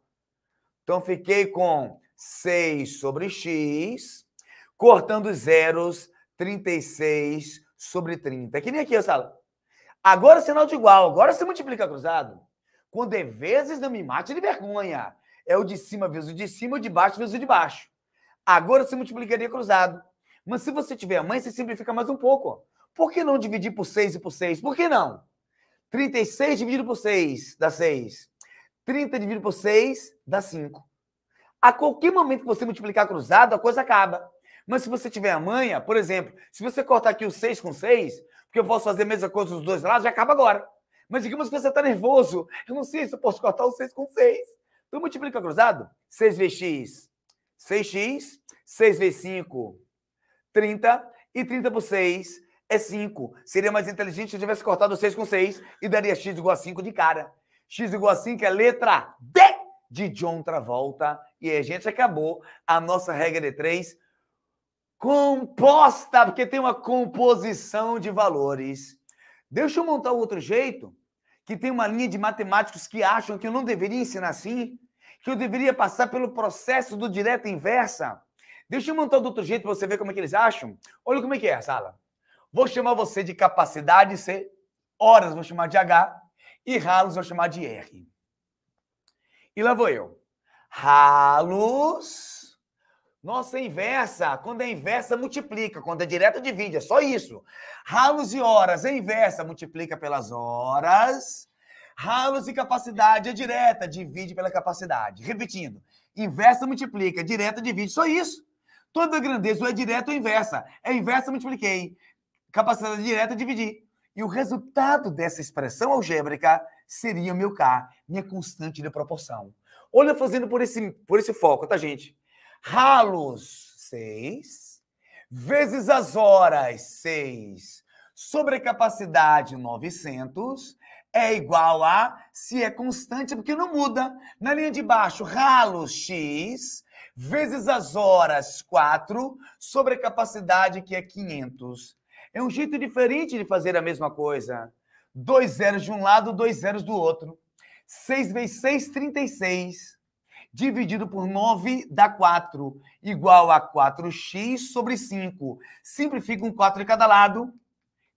Então fiquei com 6 sobre x, cortando zeros, 36 sobre 30. É que nem aqui, sala. Agora é sinal de igual, agora você multiplica cruzado. Quando é vezes, não me mate de vergonha é o de cima vezes o de cima, o de baixo vezes o de baixo. Agora você multiplicaria cruzado. Mas se você tiver a mãe, você simplifica mais um pouco. Por que não dividir por 6 e por 6? Por que não? 36 dividido por 6 dá 6. 30 dividido por 6 dá 5. A qualquer momento que você multiplicar cruzado, a coisa acaba. Mas se você tiver a manha, por exemplo, se você cortar aqui o 6 com 6, porque eu posso fazer a mesma coisa dos dois lados, já acaba agora. Mas digamos que você está nervoso. Eu não sei se eu posso cortar o 6 com 6. Tu então, multiplica cruzado? 6 vezes x, 6x. 6 vezes 5, 30. E 30 por 6 é 5. Seria mais inteligente se eu tivesse cortado 6 com 6 e daria x igual a 5 de cara. x igual a 5 é letra D de John Travolta. E aí, a gente acabou a nossa regra de 3 composta, porque tem uma composição de valores. Deixa eu montar outro jeito, que tem uma linha de matemáticos que acham que eu não deveria ensinar assim, que eu deveria passar pelo processo do direto inversa. Deixa eu montar do outro jeito para você ver como é que eles acham. Olha como é que é, sala. Vou chamar você de capacidade C, horas vou chamar de H e ralos vou chamar de R. E lá vou eu. Ralos. Nossa, é inversa. Quando é inversa, multiplica. Quando é direta, divide. É só isso. Ralos e horas. É inversa. Multiplica pelas horas Ralos e capacidade é direta, divide pela capacidade. Repetindo, inversa multiplica, direta divide, só isso. Toda grandeza ou é direta ou inversa. É inversa multipliquei, capacidade é direta dividir. E o resultado dessa expressão algébrica seria o meu K, minha constante de proporção. Olha fazendo por esse, por esse foco, tá, gente? Ralos, 6, vezes as horas, 6, sobre a capacidade, 900, é igual a, se é constante, porque não muda. Na linha de baixo, ralo x vezes as horas 4 sobre a capacidade que é 500. É um jeito diferente de fazer a mesma coisa. Dois zeros de um lado, dois zeros do outro. 6 vezes 6, 36. Dividido por 9 dá 4, igual a 4x sobre 5. Simplifica um 4 de cada lado.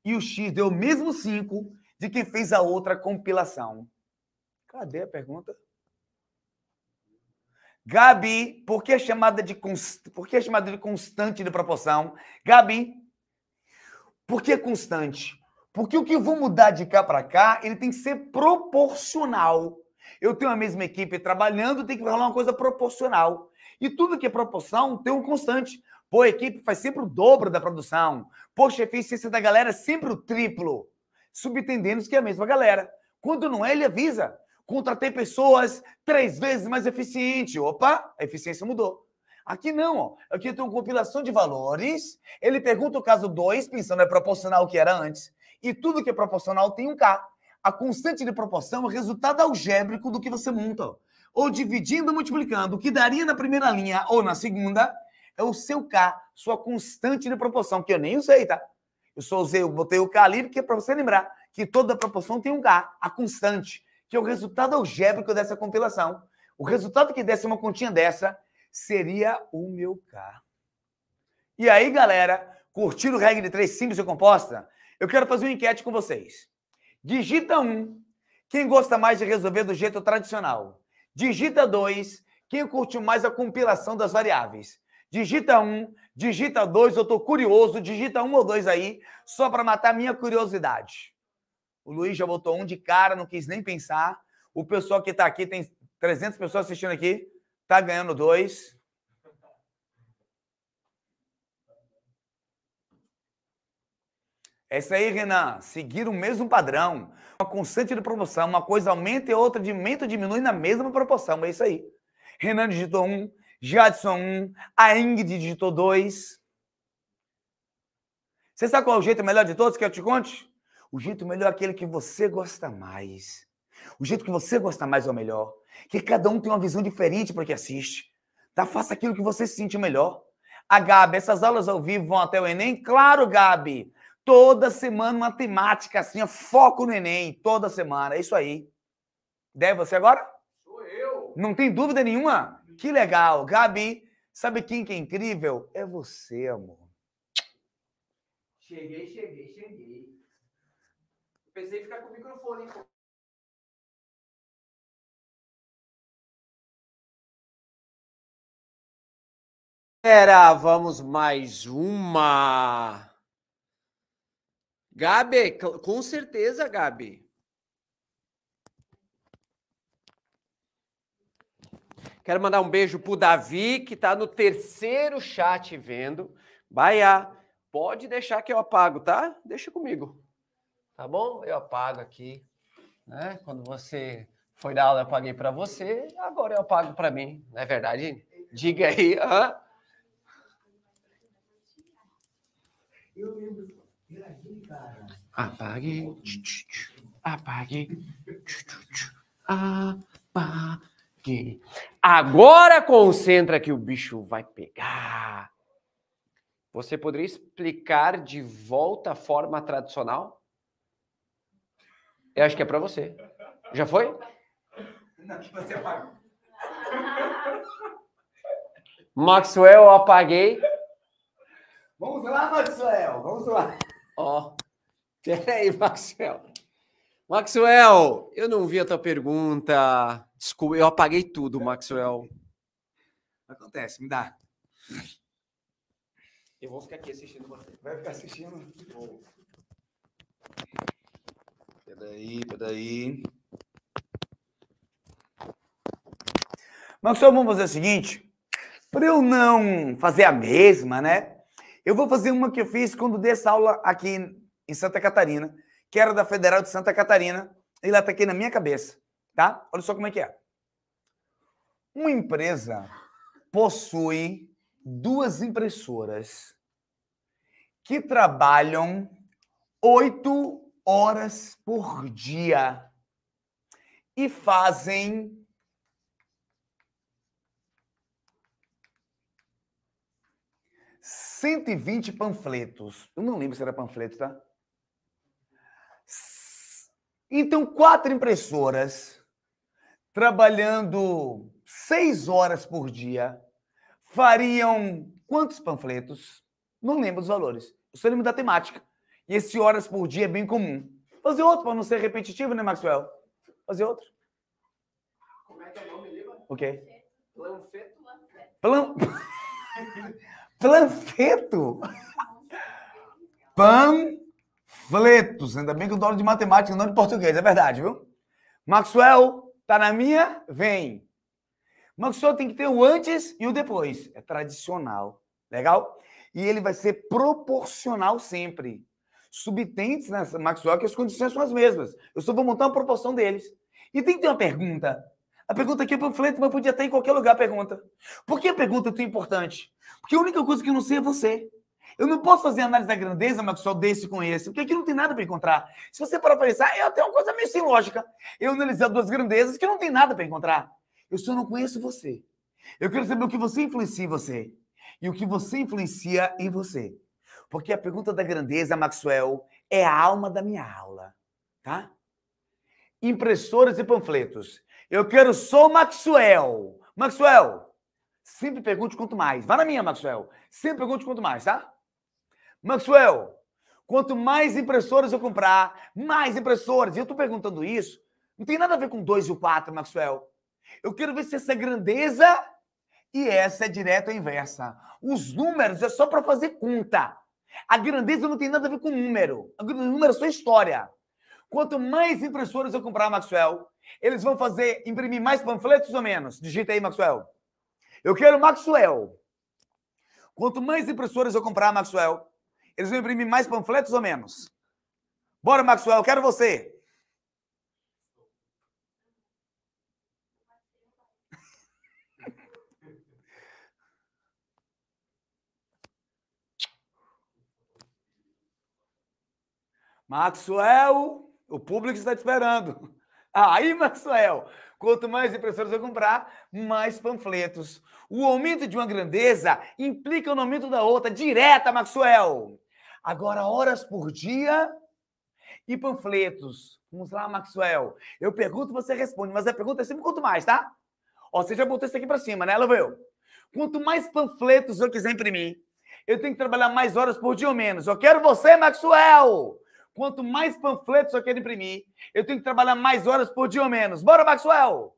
E o x deu o mesmo 5, de quem fez a outra compilação. Cadê a pergunta? Gabi, por que é chamada de, por que é chamada de constante de proporção? Gabi, por que é constante? Porque o que eu vou mudar de cá para cá, ele tem que ser proporcional. Eu tenho a mesma equipe trabalhando, tem que rolar uma coisa proporcional. E tudo que é proporção tem um constante. Pô, a equipe faz sempre o dobro da produção. Poxa, a eficiência da galera é sempre o triplo subentendendo que é a mesma galera. Quando não é, ele avisa. Contratei pessoas três vezes mais eficiente. Opa, a eficiência mudou. Aqui não, ó. Aqui tem uma compilação de valores. Ele pergunta o caso 2, pensando é proporcional ao que era antes. E tudo que é proporcional tem um K. A constante de proporção é o resultado algébrico do que você monta. Ou dividindo ou multiplicando. O que daria na primeira linha ou na segunda é o seu K, sua constante de proporção, que eu nem usei, tá? Eu só usei, eu botei o K ali, porque é para você lembrar que toda proporção tem um K, a constante, que é o resultado algébrico dessa compilação. O resultado que desse uma continha dessa seria o meu K. E aí, galera, curtiram regra de três simples e composta? Eu quero fazer uma enquete com vocês. Digita um, quem gosta mais de resolver do jeito tradicional. Digita dois quem curtiu mais a compilação das variáveis. Digita um, digita dois, eu estou curioso, digita um ou dois aí, só para matar minha curiosidade. O Luiz já botou um de cara, não quis nem pensar. O pessoal que está aqui, tem 300 pessoas assistindo aqui, está ganhando dois. É isso aí, Renan. Seguir o mesmo padrão. Uma constante de proporção. Uma coisa aumenta e outra aumenta diminui na mesma proporção. É isso aí. Renan digitou um, Jadson 1, a Ingrid digitou 2. Você sabe qual é o jeito melhor de todos que eu te conte? O jeito melhor é aquele que você gosta mais. O jeito que você gosta mais é o melhor. Que cada um tem uma visão diferente para que assiste. Tá? Faça aquilo que você se sente melhor. A Gabi, essas aulas ao vivo vão até o Enem? Claro, Gabi! Toda semana uma temática assim, foco no Enem, toda semana. É isso aí. Deve você agora? Sou eu! Não tem dúvida nenhuma? Que legal. Gabi, sabe quem que é incrível? É você, amor. Cheguei, cheguei, cheguei. Pensei em ficar com o microfone, hein? Galera, vamos mais uma. Gabi, com certeza, Gabi. Quero mandar um beijo pro Davi, que está no terceiro chat vendo. Baia, pode deixar que eu apago, tá? Deixa comigo. Tá bom? Eu apago aqui. Né? Quando você foi dar aula, eu paguei para você, agora eu apago para mim. Não é verdade? Diga aí. Hã? Eu Apague. Apague. Apague. Agora concentra que o bicho vai pegar. Você poderia explicar de volta a forma tradicional? Eu acho que é para você. Já foi? Não, que você apagou. Maxwell, eu apaguei. Vamos lá, Maxwell, vamos lá. Ó, oh, peraí, Maxwell. Maxwell, eu não vi a tua pergunta. Desculpa, eu apaguei tudo, Maxwell. Acontece, me dá. Eu vou ficar aqui assistindo você. Vai ficar assistindo? Vou. Peraí, peraí. Maxwell, vamos fazer o seguinte. Para eu não fazer a mesma, né? Eu vou fazer uma que eu fiz quando dei essa aula aqui em Santa Catarina, que era da Federal de Santa Catarina, e ela está aqui na minha cabeça tá? Olha só como é que é. Uma empresa possui duas impressoras que trabalham oito horas por dia e fazem cento e vinte panfletos. Eu não lembro se era panfleto, tá? Então, quatro impressoras trabalhando seis horas por dia, fariam quantos panfletos? Não lembro dos valores. Eu só lembro da temática. E esse horas por dia é bem comum. Fazer outro para não ser repetitivo, né, Maxwell? Fazer outro. Como é que é o nome, Lima? O quê? Planfeto. Plan... Planfeto? Panfletos. Ainda bem que eu dou aula de matemática, não de português, é verdade, viu? Maxwell, Tá na minha? Vem. Mas o senhor tem que ter o antes e o depois. É tradicional. Legal? E ele vai ser proporcional sempre. Subtentes nessa Maxwell que as condições são as mesmas. Eu só vou montar uma proporção deles. E tem que ter uma pergunta. A pergunta aqui é para o panfleto, mas podia ter em qualquer lugar a pergunta. Por que a pergunta é tão importante? Porque a única coisa que eu não sei é você. Eu não posso fazer análise da grandeza, mas só desse com esse, porque aqui não tem nada para encontrar. Se você parar para pensar, é até uma coisa meio sem lógica. Eu analisar duas grandezas que não tem nada para encontrar. Eu só não conheço você. Eu quero saber o que você influencia em você e o que você influencia em você. Porque a pergunta da grandeza, Maxwell, é a alma da minha aula, tá? Impressoras e panfletos. Eu quero sou Maxwell. Maxwell, sempre pergunte quanto mais. Vá na minha, Maxwell. Sempre pergunte quanto mais, tá? Maxwell, quanto mais impressoras eu comprar, mais impressoras. E eu estou perguntando isso, não tem nada a ver com 2 e o 4, Maxwell. Eu quero ver se essa grandeza e essa é direta ou inversa. Os números é só para fazer conta. A grandeza não tem nada a ver com número. O número é só história. Quanto mais impressoras eu comprar, Maxwell, eles vão fazer imprimir mais panfletos ou menos? Digita aí, Maxwell. Eu quero Maxwell. Quanto mais impressoras eu comprar, Maxwell, eles vão imprimir mais panfletos ou menos? Bora, Maxwell, quero você. Maxwell, o público está te esperando. Aí, Maxwell, quanto mais impressoras eu comprar, mais panfletos. O aumento de uma grandeza implica o aumento da outra, direta, Maxwell. Agora, horas por dia e panfletos. Vamos lá, Maxwell. Eu pergunto, você responde, mas a pergunta é sempre quanto mais, tá? Ó, você já botou isso aqui para cima, né, Loveu? Quanto mais panfletos eu quiser imprimir, eu tenho que trabalhar mais horas por dia ou menos. Eu quero você, Maxwell! Quanto mais panfletos eu quero imprimir, eu tenho que trabalhar mais horas por dia ou menos. Bora, Maxwell!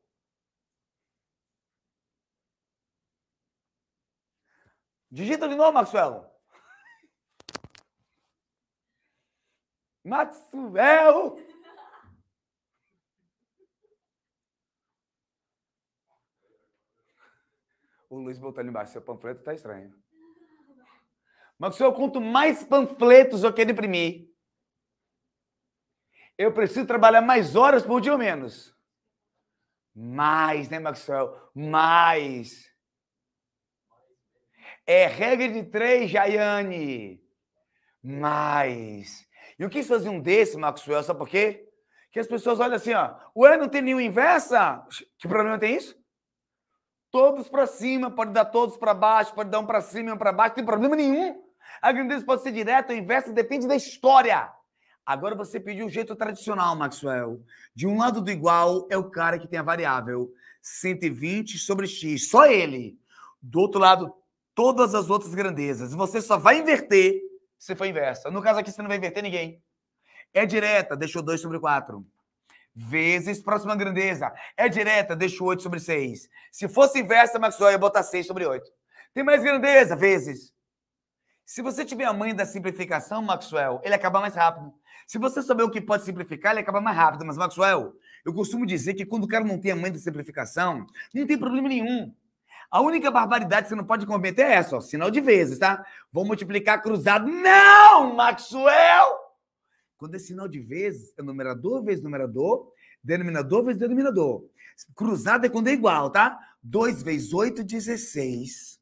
Digita de novo, Maxwell. Maxwell! O Luiz botou ali embaixo, seu panfleto tá estranho. Mas eu conto mais panfletos do que imprimir, eu preciso trabalhar mais horas por dia ou menos? Mais, né, Maxwell? Mais. É regra de três, Jaiane. Mais. E eu quis fazer um desse, Maxwell, sabe por quê? Que as pessoas olham assim, ó, ué, não tem nenhuma inversa? Que problema tem isso? Todos para cima, pode dar todos para baixo, pode dar um para cima e um para baixo, não tem problema nenhum. A grandeza pode ser direta ou inversa, depende da história. Agora você pediu o jeito tradicional, Maxwell. De um lado do igual é o cara que tem a variável 120 sobre x, só ele. Do outro lado, todas as outras grandezas. Você só vai inverter se for inversa. No caso aqui, você não vai inverter ninguém. É direta, deixou 2 sobre 4. Vezes próxima grandeza. É direta, deixou 8 sobre 6. Se fosse inversa, Maxwell ia botar 6 sobre 8. Tem mais grandeza, vezes. Se você tiver a mãe da simplificação, Maxwell, ele acaba mais rápido. Se você souber o que pode simplificar, ele acaba mais rápido. Mas, Maxwell, eu costumo dizer que quando o cara não tem a mãe da simplificação, não tem problema nenhum. A única barbaridade que você não pode cometer é essa, ó, sinal de vezes, tá? Vou multiplicar cruzado. Não, Maxwell! Quando é sinal de vezes, é numerador vezes numerador, denominador vezes denominador. Cruzado é quando é igual, tá? 2 vezes 8, 16.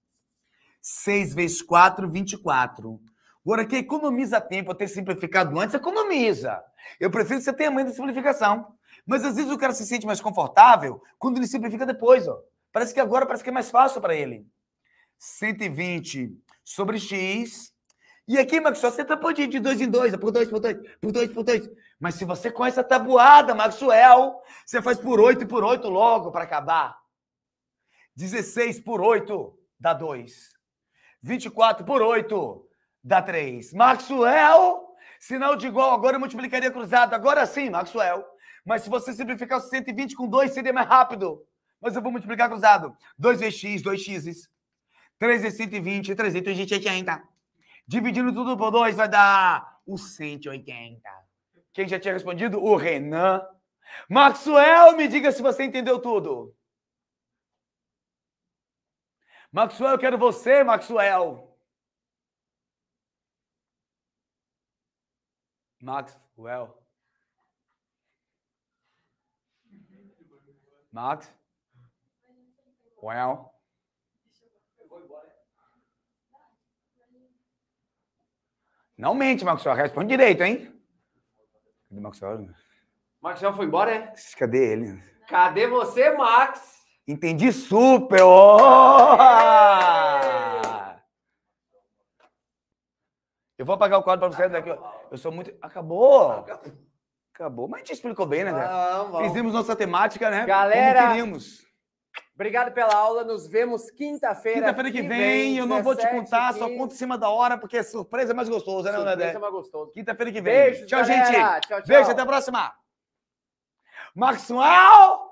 6 vezes 4, 24. Agora, que economiza tempo, a ter simplificado antes, economiza. Eu prefiro que você tenha mãe da simplificação. Mas às vezes o cara se sente mais confortável quando ele simplifica depois, ó. Parece que agora parece que é mais fácil para ele. 120 sobre x. E aqui, Maxwell, você tá pode ir de 2 em 2, por 2, por 2, por 2, por 2. Mas se você conhece a tabuada, Maxwell, você faz por 8 e por 8 logo para acabar. 16 por 8 dá 2. 24 por 8 dá 3. Maxwell, sinal de igual, agora eu multiplicaria cruzado. Agora sim, Maxwell. Mas se você simplificar 120 com 2, seria mais rápido. Mas eu vou multiplicar cruzado. 2 vezes x, 2x. 3 vezes 120, 380. Dividindo tudo por 2 vai dar o 180. Quem já tinha respondido? O Renan. Maxwell, me diga se você entendeu tudo. Maxwell, eu quero você, Maxwell. Maxwell. Max? Well. Não mente, Maxwell. Responde direito, hein? Cadê o Maxwell? Maxwell foi embora, é? Cadê ele? Cadê você, Max? Entendi super! Oh! Eu vou apagar o quadro pra você daqui. Eu sou muito. Acabou! Acabou, Acabou. mas a gente explicou bem, né, Não, Fizemos nossa temática, né? Galera, Como queríamos. Obrigado pela aula. Nos vemos quinta-feira. Quinta-feira que, que vem, vem. Eu não vou te contar, 15. só conto em cima da hora, porque é surpresa é mais gostoso, né, André? Surpresa é mais gostoso. Quinta-feira que vem. Beijo, tchau, galera. gente. Tchau, tchau. Beijo, até a próxima. Maxwell!